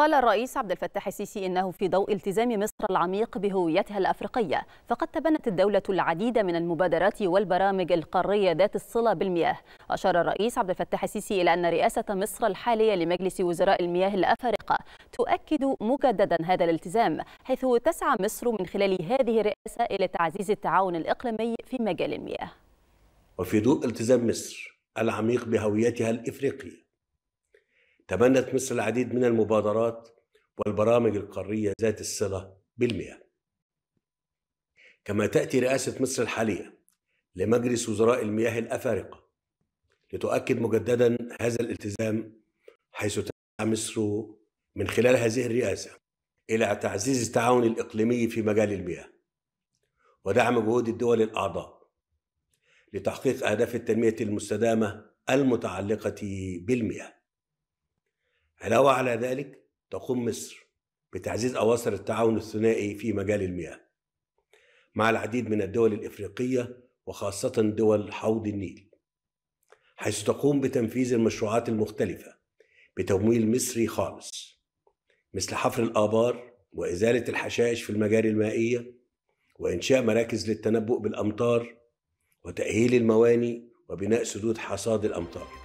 قال الرئيس عبد الفتاح السيسي إنه في ضوء التزام مصر العميق بهويتها الأفريقية فقد تبنت الدولة العديد من المبادرات والبرامج القارية ذات الصلة بالمياه أشار الرئيس عبد الفتاح السيسي إلى أن رئاسة مصر الحالية لمجلس وزراء المياه الأفارقة تؤكد مجددا هذا الالتزام حيث تسعى مصر من خلال هذه الرئاسة إلى تعزيز التعاون الإقليمي في مجال المياه وفي ضوء التزام مصر العميق بهويتها الإفريقية تبنت مصر العديد من المبادرات والبرامج القارية ذات الصلة بالمياه كما تأتي رئاسة مصر الحالية لمجلس وزراء المياه الأفارقة لتؤكد مجددا هذا الالتزام حيث تسعى مصر من خلال هذه الرئاسة إلى تعزيز التعاون الإقليمي في مجال المياه ودعم جهود الدول الأعضاء لتحقيق أهداف التنمية المستدامة المتعلقة بالمياه علاوة على ذلك تقوم مصر بتعزيز أواصر التعاون الثنائي في مجال المياه مع العديد من الدول الإفريقية وخاصة دول حوض النيل حيث تقوم بتنفيذ المشروعات المختلفة بتمويل مصري خالص مثل حفر الآبار وإزالة الحشائش في المجاري المائية وإنشاء مراكز للتنبؤ بالأمطار وتأهيل المواني وبناء سدود حصاد الأمطار